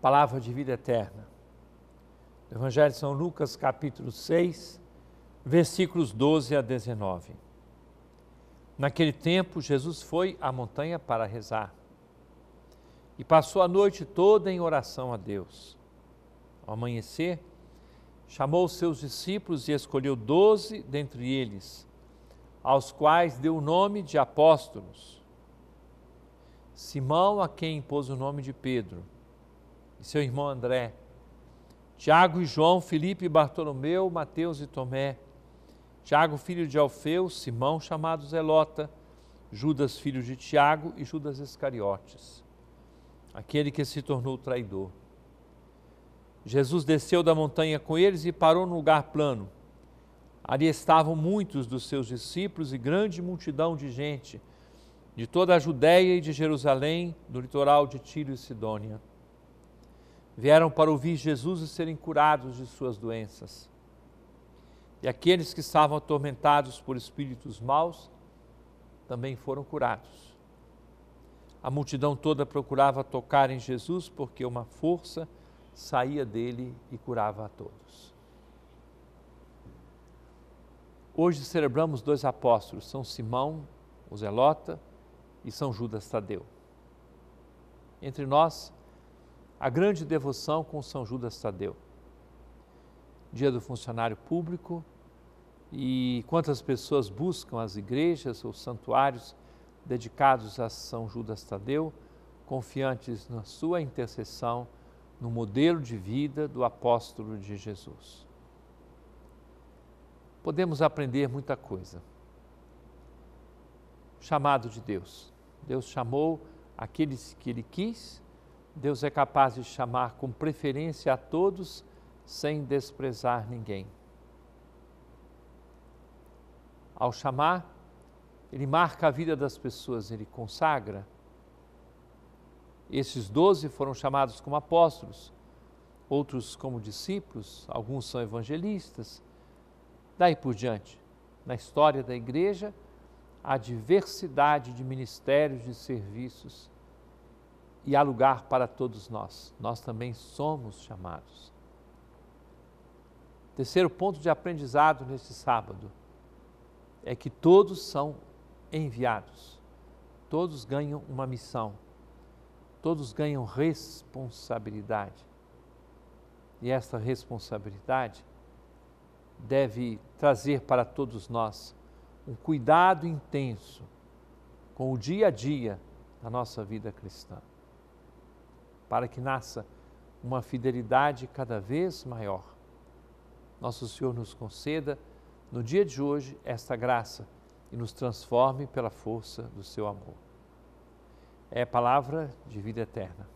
palavra de vida eterna. Evangelho de São Lucas, capítulo 6, versículos 12 a 19. Naquele tempo, Jesus foi à montanha para rezar e passou a noite toda em oração a Deus. Ao amanhecer, chamou seus discípulos e escolheu doze dentre eles, aos quais deu o nome de apóstolos. Simão, a quem impôs o nome de Pedro, seu irmão André, Tiago e João, Felipe e Bartolomeu, Mateus e Tomé, Tiago, filho de Alfeu, Simão, chamado Zelota, Judas, filho de Tiago e Judas Iscariotes, aquele que se tornou traidor. Jesus desceu da montanha com eles e parou no lugar plano. Ali estavam muitos dos seus discípulos e grande multidão de gente, de toda a Judéia e de Jerusalém, do litoral de Tiro e Sidônia vieram para ouvir Jesus e serem curados de suas doenças. E aqueles que estavam atormentados por espíritos maus também foram curados. A multidão toda procurava tocar em Jesus porque uma força saía dele e curava a todos. Hoje celebramos dois apóstolos, São Simão, o Zelota, e São Judas Tadeu. Entre nós, a grande devoção com São Judas Tadeu. Dia do funcionário público e quantas pessoas buscam as igrejas ou santuários dedicados a São Judas Tadeu, confiantes na sua intercessão, no modelo de vida do apóstolo de Jesus. Podemos aprender muita coisa. Chamado de Deus. Deus chamou aqueles que ele quis Deus é capaz de chamar com preferência a todos, sem desprezar ninguém. Ao chamar, Ele marca a vida das pessoas, Ele consagra. Esses doze foram chamados como apóstolos, outros como discípulos, alguns são evangelistas. Daí por diante, na história da igreja, a diversidade de ministérios, de serviços e há lugar para todos nós. Nós também somos chamados. Terceiro ponto de aprendizado neste sábado é que todos são enviados, todos ganham uma missão, todos ganham responsabilidade. E essa responsabilidade deve trazer para todos nós um cuidado intenso com o dia a dia da nossa vida cristã para que nasça uma fidelidade cada vez maior. Nosso Senhor nos conceda, no dia de hoje, esta graça e nos transforme pela força do seu amor. É palavra de vida eterna.